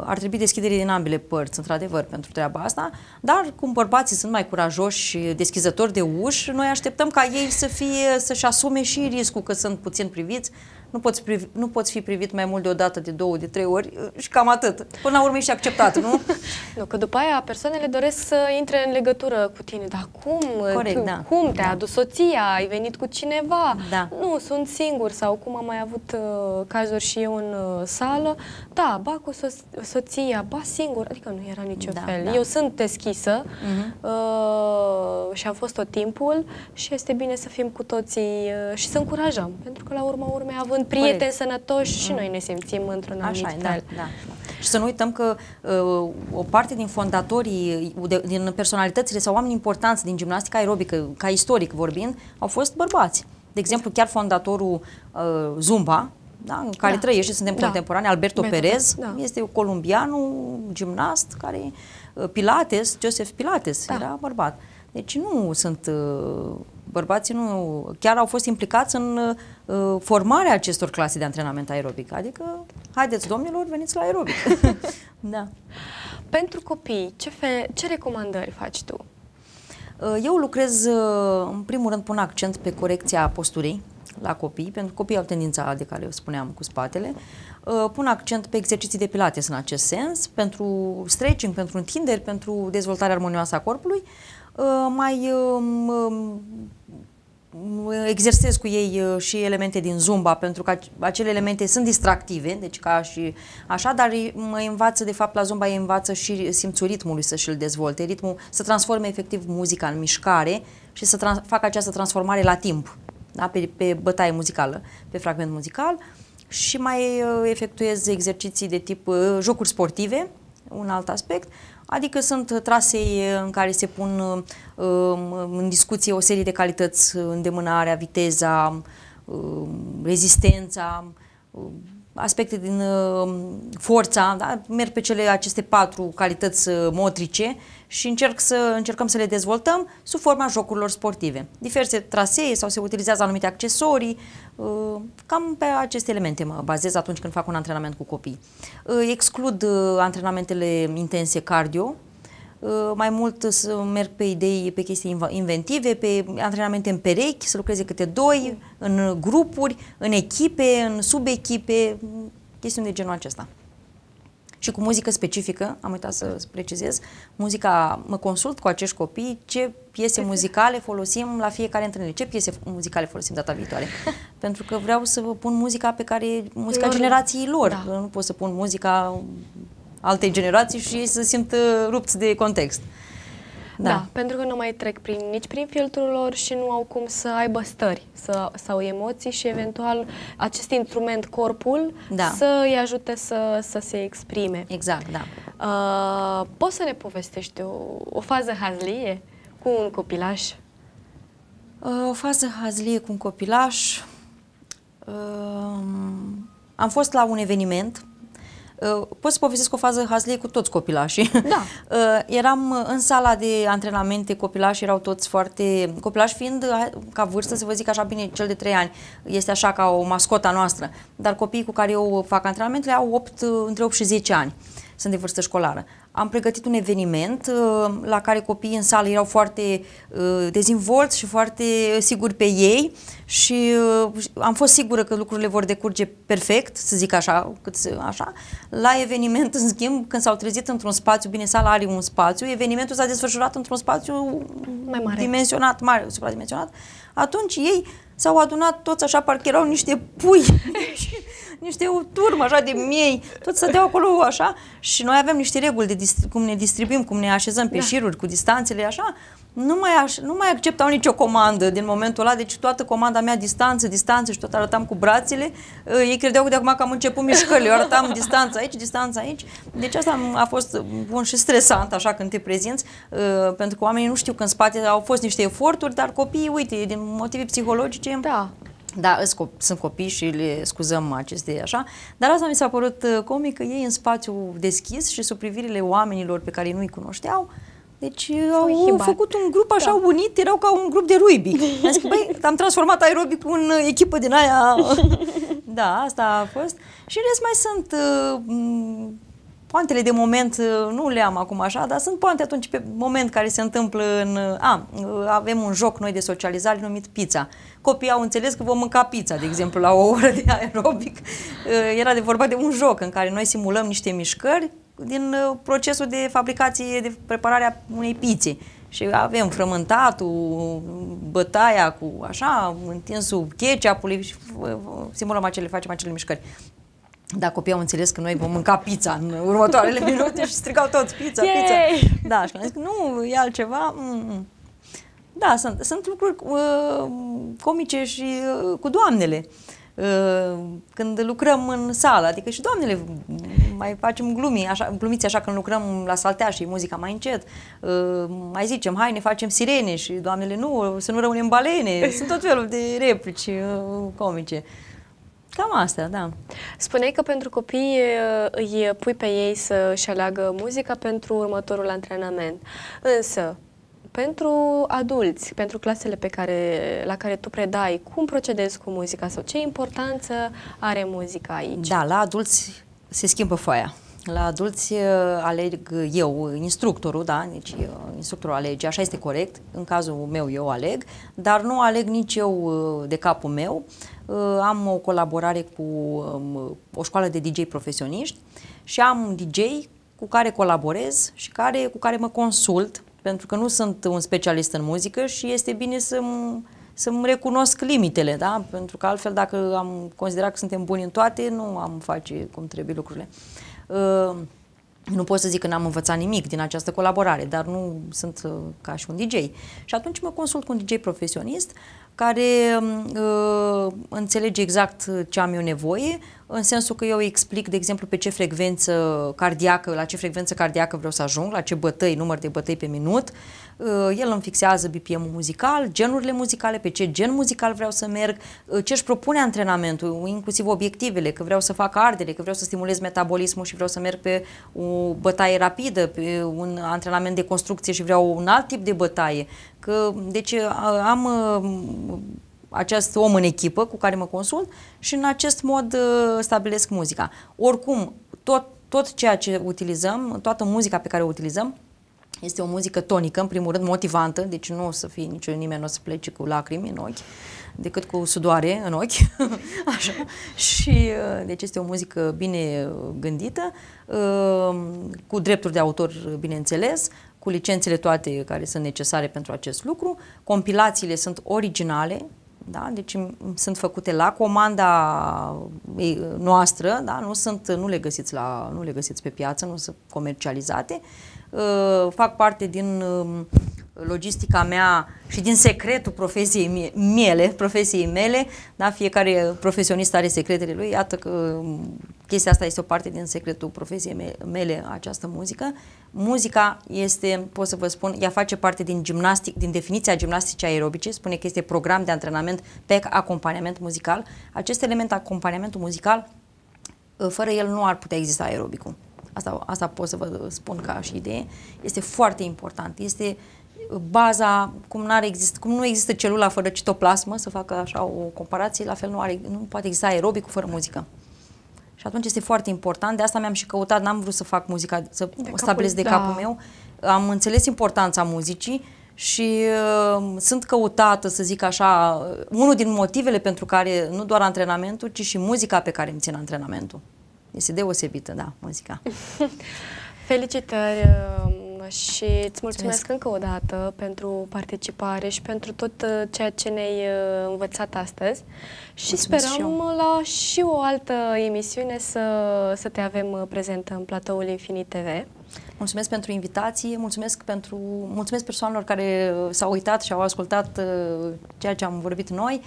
B: ar trebui deschidere din ambele părți, într-adevăr, pentru treaba asta, dar cum bărbații sunt mai curajoși și deschizători de uși, noi așteptăm ca ei să fie, să-și asume și riscul că sunt puțin priviți nu poți, privi, nu poți fi privit mai mult de o dată, de două, de trei ori și cam atât. Până la urmă ești acceptat, nu? nu, că după aia persoanele
A: doresc să intre în legătură cu tine. Dar cum? Corect, tu, da. Cum? Te-a da. adus soția? Ai venit cu cineva? Da. Nu, sunt singur sau cum am mai avut uh, cazuri și eu în uh, sală. Da, ba cu so- soția, ba singur. Adică nu era niciun da, fel. Da. Eu sunt deschisă uh-huh. uh, și am fost tot timpul și este bine să fim cu toții uh, și să încurajăm. Pentru că la urma urmei, având sunt prieteni Corect. sănătoși și mm. noi ne simțim într-un anumit da, fel. Da, da.
B: Și să nu uităm că uh, o parte din fondatorii, uh, de, din personalitățile sau oameni importanți din gimnastica aerobică, ca istoric vorbind, au fost bărbați. De exemplu, chiar fondatorul uh, Zumba, da, în care da. trăiește, suntem da. contemporani, Alberto Beto, Perez, da. este columbianul gimnast care, uh, Pilates, Joseph Pilates, da. era bărbat. Deci nu sunt uh, bărbații nu, chiar au fost implicați în uh, formarea acestor clase de antrenament aerobic. Adică, haideți domnilor, veniți la aerobic. da. Pentru copii, ce, fe, ce recomandări faci tu? Uh, eu lucrez, uh, în primul rând, pun accent pe corecția posturii la copii, pentru că copiii au tendința de care eu spuneam cu spatele. Uh, pun accent pe exerciții de pilates în acest sens, pentru stretching, pentru întinderi, pentru dezvoltarea armonioasă a corpului. Uh, mai um, um, exersez cu ei uh, și elemente din zumba, pentru că acele elemente sunt distractive, deci ca și așa, dar mă învață, de fapt, la zumba îi învață și simțul ritmului să și-l dezvolte, ritmul să transforme efectiv muzica în mișcare și să facă această transformare la timp, da? pe, pe bătaie muzicală, pe fragment muzical și mai uh, efectuez exerciții de tip jocuri sportive, un alt aspect, uh, adică sunt trasee eh, în care se pun eh, în discuție o serie de calități, eh, îndemânarea, viteza, rezistența, aspecte din uh, forța, da? merg pe cele aceste patru calități uh, motrice și încerc să, încercăm să le dezvoltăm sub forma jocurilor sportive. Diverse trasee sau se utilizează anumite accesorii, uh, cam pe aceste elemente mă bazez atunci când fac un antrenament cu copii. Uh, exclud uh, antrenamentele intense cardio, Uh, mai mult să merg pe idei, pe chestii inventive, pe antrenamente în perechi, să lucreze câte doi, în grupuri, în echipe, în subechipe, chestiuni de genul acesta. Și cu muzică specifică, am uitat să precizez, muzica, mă consult cu acești copii ce piese muzicale folosim la fiecare întâlnire, ce piese muzicale folosim data viitoare. Pentru că vreau să vă pun muzica pe care, muzica lor. generației lor, da. nu pot să pun muzica altei generații și ei se simt uh, rupți de context. Da. da,
A: pentru că nu mai trec prin, nici prin filtrul lor și nu au cum să aibă stări să, sau emoții și eventual acest instrument, corpul, da. să îi ajute să, să se exprime. Exact, da. Uh, poți să ne povestești o,
B: o fază hazlie cu un copilaș? Uh, o fază hazlie cu un copilaș... Uh, am fost la un eveniment Uh, pot să povestesc o fază hazlie cu toți copilașii. Da. Uh, eram uh, în sala de antrenamente, copilași erau toți foarte... Copilași fiind, ca vârstă, să vă zic așa bine, cel de 3 ani, este așa ca o mascota noastră, dar copiii cu care eu fac antrenamentele au 8, între 8 și 10 ani, sunt de vârstă școlară. Uh, am pregătit un eveniment uh, la care copiii în sală erau foarte uh, dezvolți și foarte siguri pe ei și uh, am fost sigură că lucrurile vor decurge perfect, să zic așa, cât așa. La eveniment, în schimb, când s-au trezit într-un spațiu, bine, sala are un spațiu, evenimentul s-a desfășurat într-un spațiu
A: mai mare, dimensionat,
B: mare, supradimensionat. Atunci ei s-au adunat toți așa, parcă erau niște pui niște o turmă așa de miei, tot să dea acolo așa și noi avem niște reguli de cum ne distribuim, cum ne așezăm pe da. șiruri, cu distanțele așa, nu mai, aș, nu mai acceptau nicio comandă din momentul ăla, deci toată comanda mea distanță, distanță și tot arătam cu brațele. Ă, ei credeau că de acum că am început mișcările, eu arătam distanță aici, distanță aici. Deci asta a fost bun și stresant așa când te prezinți, ă, pentru că oamenii nu știu că în spate au fost niște eforturi, dar copiii, uite, din motive psihologice, da. Da, sunt copii și le scuzăm aceste așa, dar asta mi s-a părut uh, comic că ei în spațiu deschis și sub privirile oamenilor pe care ei nu-i cunoșteau, deci uh, au hibar. făcut un grup așa da. unit, erau ca un grup de ruibii. Am zis băi, am transformat aerobic în uh, echipă din aia. da, asta a fost. Și în rest mai sunt uh, poantele de moment uh, nu le am acum așa, dar sunt poante atunci pe moment care se întâmplă în... Uh, a, uh, avem un joc noi de socializare numit pizza. Copiii au înțeles că vom mânca pizza, de exemplu, la o oră de aerobic. Era de vorba de un joc în care noi simulăm niște mișcări din procesul de fabricație, de prepararea unei pizze. Și avem frământatul, bătaia cu așa, întinsul ketchup-ului și simulăm acele, facem acele mișcări. Da, copiii au înțeles că noi vom mânca pizza în următoarele minute și strigau toți pizza, Yay! pizza. Da, și când zic, nu, e altceva. mm Da, sunt, sunt lucruri uh, comice și uh, cu doamnele. Uh, când lucrăm în sală, adică și doamnele mm, mai facem glumii, așa, glumiți așa când lucrăm la saltea și muzica mai încet, uh, mai zicem, hai ne facem sirene și doamnele nu, să nu rămânem balene, sunt tot felul de replici uh, comice. Uh, Cam asta, da. Spuneai că pentru copii
A: uh, îi pui pe ei să-și aleagă muzica pentru următorul antrenament. Însă, pentru adulți, pentru clasele pe care, la care tu predai,
B: cum procedezi cu muzica sau ce importanță are muzica aici? Da, la adulți se schimbă foaia. La adulți uh, aleg eu, instructorul, da? Deci uh, instructorul alege, așa este corect, în cazul meu eu aleg, dar nu aleg nici eu uh, de capul meu. Am o colaborare cu um, o școală de DJ profesioniști și am DJ cu care colaborez și care, cu care mă consult, pentru că nu sunt un specialist în muzică și este bine să-mi să-mi recunosc limitele, da? Pentru că altfel, dacă am considerat că suntem buni în toate, nu am face cum trebuie lucrurile nu pot să zic că n-am învățat nimic din această colaborare, dar nu sunt uh, ca și un DJ. Și atunci mă consult cu un DJ profesionist care uh, înțelege exact ce am eu nevoie, în sensul că eu explic, de exemplu, pe ce frecvență cardiacă, la ce frecvență cardiacă vreau să ajung, la ce bătăi, număr de bătăi pe minut. Uh, el îmi fixează BPM-ul muzical, genurile muzicale, pe ce gen muzical vreau să merg, uh, ce își propune antrenamentul, inclusiv obiectivele, că vreau să fac ardere, că vreau să stimulez metabolismul și vreau să merg pe o bătaie rapidă, pe un antrenament de construcție și vreau un alt tip de bătaie. Că, deci uh, am acest om în echipă cu care mă consult și în acest mod uh, stabilesc muzica. Oricum, tot, tot ceea ce utilizăm, toată muzica pe care o utilizăm, este o muzică tonică, în primul rând, motivantă, deci nu o să fie nicio nimeni, nu o să plece cu lacrimi în ochi, decât cu sudoare în ochi, așa. Și, uh, deci este o muzică bine uh, gândită, cu drepturi de autor, bineînțeles, cu licențele toate care sunt necesare pentru acest lucru. Compilațiile sunt originale, da? Deci sunt făcute la comanda noastră, da? nu, sunt, nu, le găsiți la, nu le găsiți pe piață, nu sunt comercializate. Ă, fac parte din logistica mea și din secretul profesiei mele, profesiei mele, da? fiecare profesionist are secretele lui, iată că um, chestia asta este o parte din secretul profesiei mele, această muzică. Muzica este, pot să vă spun, ea face parte din gimnastic, din definiția gimnastice aerobice, spune că este program de antrenament pe acompaniament muzical. Acest element, acompaniamentul muzical, ă, fără el nu ar putea exista aerobicul. Asta, asta pot să vă spun ca și idee. Este foarte important. Este uh, baza, cum, -ar exist, cum nu există celula fără citoplasmă, să facă așa o comparație, la fel nu, are, nu poate exista aerobicul fără da. muzică. Și atunci este foarte important, de asta mi-am și căutat, n-am vrut să fac muzica, să de stabilez capul, de da. capul da. meu. Am înțeles importanța muzicii și uh, sunt căutată, să zic așa, uh, unul din motivele pentru care nu doar antrenamentul, ci și muzica pe care îmi țin antrenamentul. Este deosebită, da, muzica.
A: Felicitări! Uh, și îți mulțumesc, mulțumesc încă o dată pentru participare și pentru tot uh, ceea ce ne-ai uh, învățat astăzi și mulțumesc sperăm și la și o altă emisiune să, să te
B: avem uh, prezentă în platoul Infinit TV. Mulțumesc pentru invitație, mulțumesc, pentru, mulțumesc persoanelor care s-au uitat și au ascultat ceea ce am vorbit noi.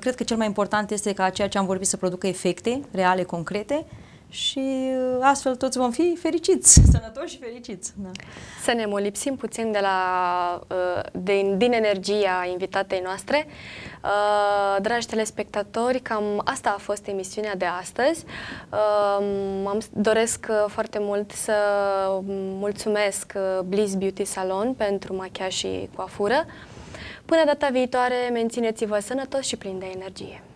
B: Cred că cel mai important este ca ceea ce am vorbit să producă efecte reale, concrete, și uh, astfel toți vom fi fericiți, sănătoși și fericiți. Da. Să ne molipsim
A: puțin de la, uh, de, din energia invitatei noastre. Uh, dragi telespectatori, cam asta a fost emisiunea de astăzi. Am, doresc foarte mult să mulțumesc Bliss Beauty Salon pentru machiaj și coafură. Până data viitoare, mențineți-vă sănătoși și plini de energie.